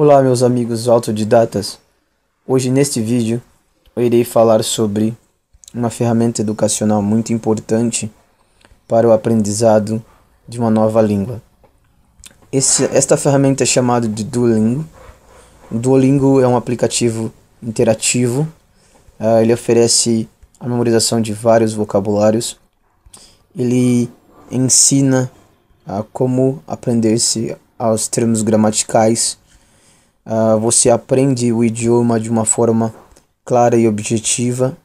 Olá meus amigos autodidatas, hoje neste vídeo eu irei falar sobre uma ferramenta educacional muito importante para o aprendizado de uma nova língua. Esse, esta ferramenta é chamada de Duolingo. O Duolingo é um aplicativo interativo, uh, ele oferece a memorização de vários vocabulários, ele ensina uh, como aprender-se aos termos gramaticais, Uh, você aprende o idioma de uma forma clara e objetiva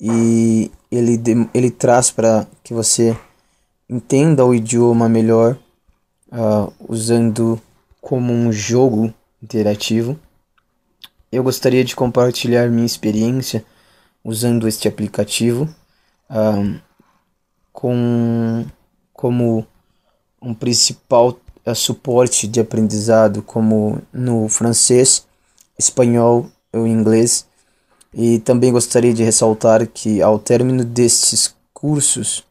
e ele, ele traz para que você entenda o idioma melhor uh, usando como um jogo interativo. Eu gostaria de compartilhar minha experiência usando este aplicativo ah, com, como um principal é suporte de aprendizado como no francês, espanhol ou inglês. E também gostaria de ressaltar que ao término destes cursos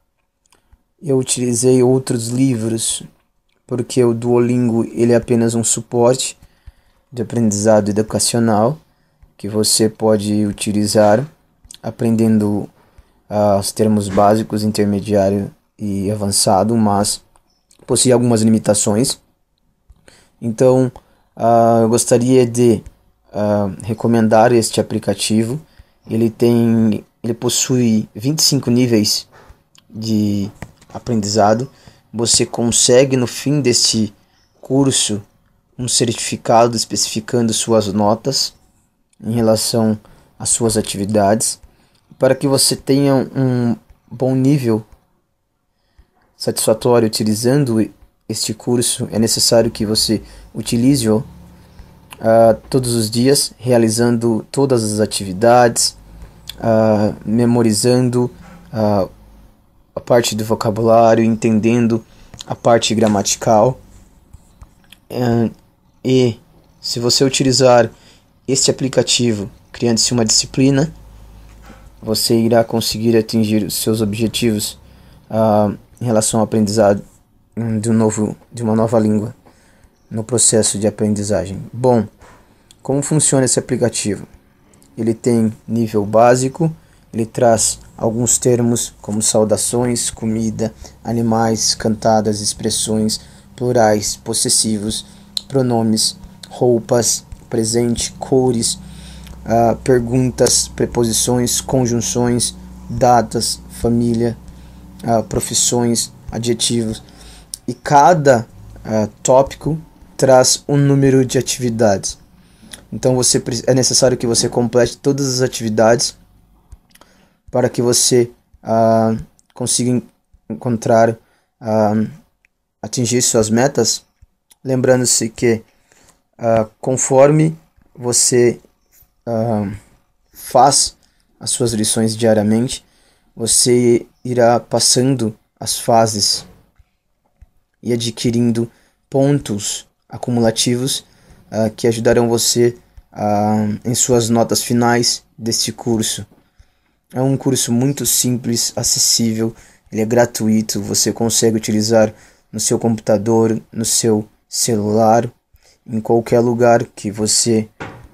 eu utilizei outros livros, porque o Duolingo ele é apenas um suporte de aprendizado educacional que você pode utilizar aprendendo uh, os termos básicos, intermediário e avançado, mas possui algumas limitações. Então, uh, eu gostaria de uh, recomendar este aplicativo. Ele tem, ele possui 25 níveis de aprendizado. Você consegue no fim deste curso um certificado especificando suas notas em relação às suas atividades, para que você tenha um bom nível satisfatório utilizando este curso, é necessário que você utilize-o uh, todos os dias, realizando todas as atividades, uh, memorizando uh, a parte do vocabulário, entendendo a parte gramatical. e se você utilizar este aplicativo criando-se uma disciplina, você irá conseguir atingir os seus objetivos em relação ao aprendizado hum, de, um novo, de uma nova língua no processo de aprendizagem. Bom, como funciona esse aplicativo? Ele tem nível básico, ele traz alguns termos como saudações, comida, animais, cantadas, expressões, plurais, possessivos, pronomes, roupas, presente, cores, uh, perguntas, preposições, conjunções, datas, família, uh, profissões, adjetivos. E cada uh, tópico traz um número de atividades. Então você é necessário que você complete todas as atividades para que você uh, consiga encontrar, uh, atingir suas metas. Lembrando-se que uh, conforme você faz as suas lições diariamente, você irá passando as fases e adquirindo pontos acumulativos uh, que ajudarão você uh, em suas notas finais deste curso. É um curso muito simples, acessível, ele é gratuito, você consegue utilizar no seu computador, no seu celular, em qualquer lugar que você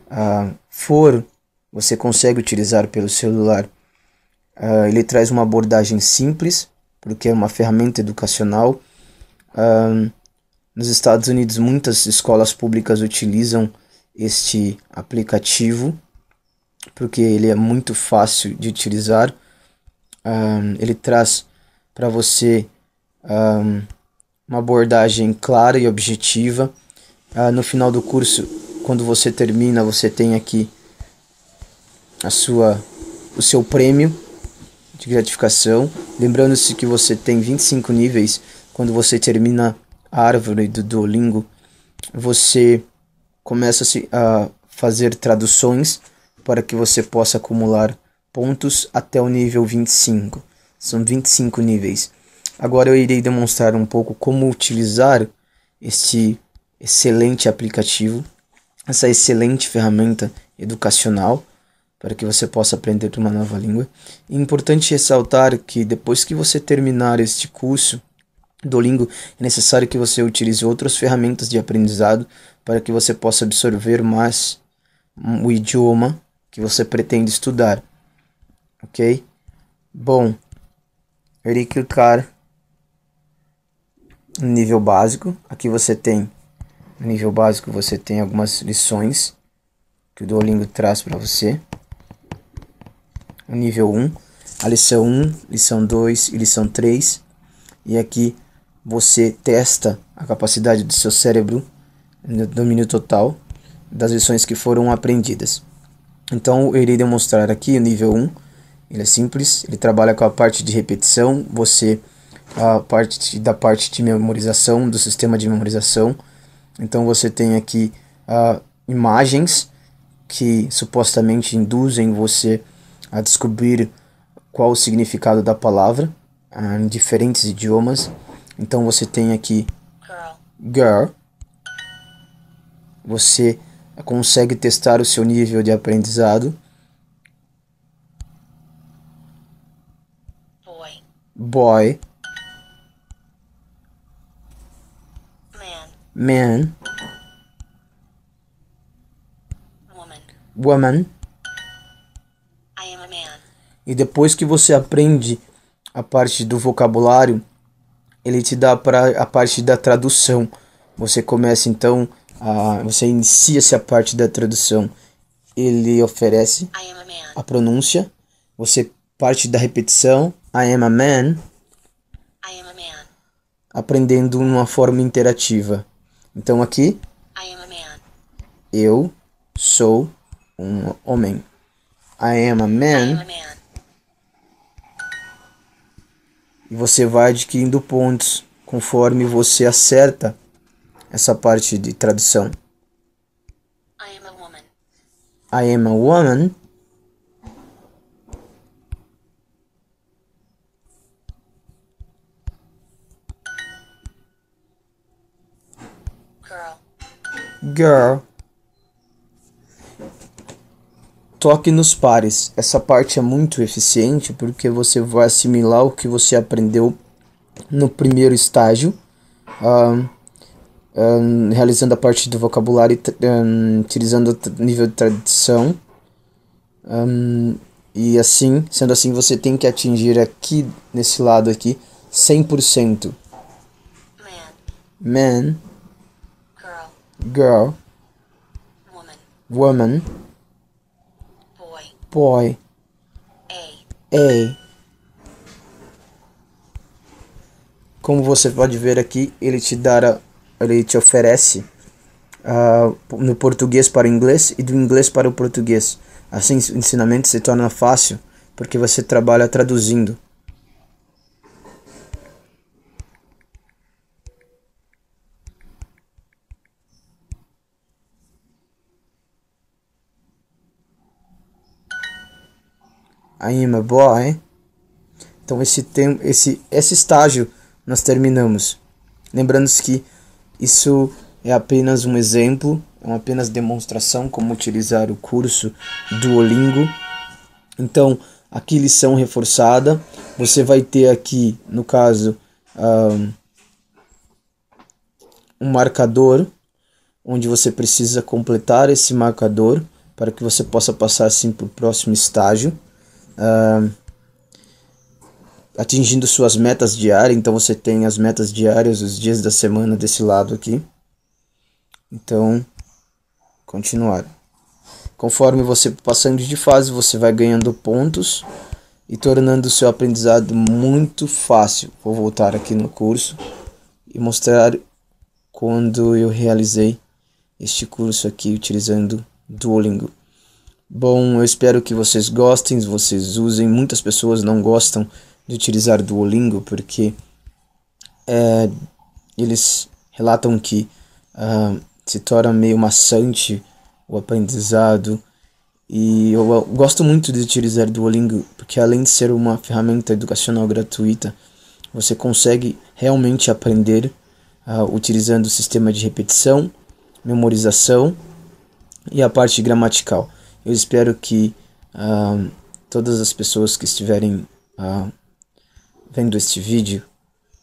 uh, for, você consegue utilizar pelo celular. Uh, ele traz uma abordagem simples, porque é uma ferramenta educacional. Uh, nos Estados Unidos, muitas escolas públicas utilizam este aplicativo, porque ele é muito fácil de utilizar. Ah, ele traz para você um, uma abordagem clara e objetiva. Uh, no final do curso, quando você termina, você tem aqui a sua, o seu prêmio de gratificação. Lembrando-se que você tem 25 níveis quando você termina a árvore do Duolingo, você começa a fazer traduções para que você possa acumular pontos até o nível 25. São 25 níveis. Agora eu irei demonstrar um pouco como utilizar esse excelente aplicativo, essa excelente ferramenta educacional para que você possa aprender uma nova língua. É importante ressaltar que depois que você terminar este curso do Duolingo, é necessário que você utilize outras ferramentas de aprendizado para que você possa absorver mais o idioma que você pretende estudar. Ok? Bom, Eric Car nível básico. Aqui você tem no nível básico você tem algumas lições que o Duolingo traz para você nível 1, a lição 1, lição 2 e lição 3. E aqui você testa a capacidade do seu cérebro no domínio total das lições que foram aprendidas. Então, eu irei demonstrar aqui o nível 1. Ele é simples, ele trabalha com a parte de repetição, você a parte da parte de memorização, do sistema de memorização. Então, você tem aqui uh, imagens que supostamente induzem você a descobrir qual o significado da palavra ah, em diferentes idiomas. Então você tem aqui girl. Você consegue testar o seu nível de aprendizado. Boy. Boy. Man. Man. Woman. Woman. E depois que você aprende a parte do vocabulário, ele te dá pra, a parte da tradução. Você começa então a, você inicia-se a parte da tradução. Ele oferece a, pronúncia. Você parte da repetição. I am a man. Aprendendo uma forma interativa. Então aqui. Eu sou um homem. I am a man. I am a man. e você vai adquirindo pontos conforme você acerta essa parte de tradução. I am a woman. I am a woman. Girl. Girl. toque nos pares. Essa parte é muito eficiente porque você vai assimilar o que você aprendeu no primeiro estágio, um, realizando a parte do vocabulário, um, utilizando o nível de tradição. e assim, sendo assim, você tem que atingir aqui, nesse lado aqui, 100%. Man. Man. Girl. Girl. Woman. Woman boy. A. A. Como você pode ver aqui, ele te dará, ele te oferece uh, no português para o inglês e do inglês para o português. Assim, o ensinamento se torna fácil porque você trabalha traduzindo. I am a boy. Então esse tem, esse esse estágio nós terminamos. Lembrando que isso é apenas um exemplo, é uma apenas demonstração como utilizar o curso Duolingo. Então, aqui lição reforçada, você vai ter aqui, no caso, um, um marcador onde você precisa completar esse marcador para que você possa passar assim para o próximo estágio uh, atingindo suas metas diárias. Então você tem as metas diárias, os dias da semana desse lado aqui. Então, continuar. Conforme você passando de fase, você vai ganhando pontos e tornando o seu aprendizado muito fácil. Vou voltar aqui no curso e mostrar quando eu realizei este curso aqui utilizando Duolingo. Bom, eu espero que vocês gostem, vocês usem. Muitas pessoas não gostam de utilizar Duolingo porque é, eles relatam que uh, se torna meio maçante o aprendizado. E eu, eu gosto muito de utilizar Duolingo porque, além de ser uma ferramenta educacional gratuita, você consegue realmente aprender uh, utilizando o sistema de repetição, memorização e a parte gramatical. Eu espero que uh, todas as pessoas que estiverem uh, vendo este vídeo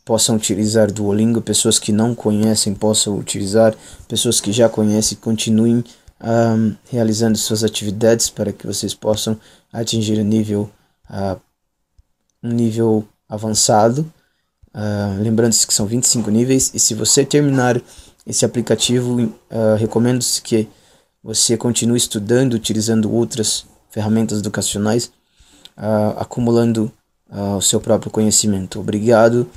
possam utilizar Duolingo, pessoas que não conhecem possam utilizar, pessoas que já conhecem continuem ah, realizando suas atividades para que vocês possam atingir um nível, uh, nível avançado. Uh, Lembrando-se que são 25 níveis e se você terminar esse aplicativo, uh, recomendo-se que você continua estudando, utilizando outras ferramentas educacionais, uh, acumulando uh, o seu próprio conhecimento. Obrigado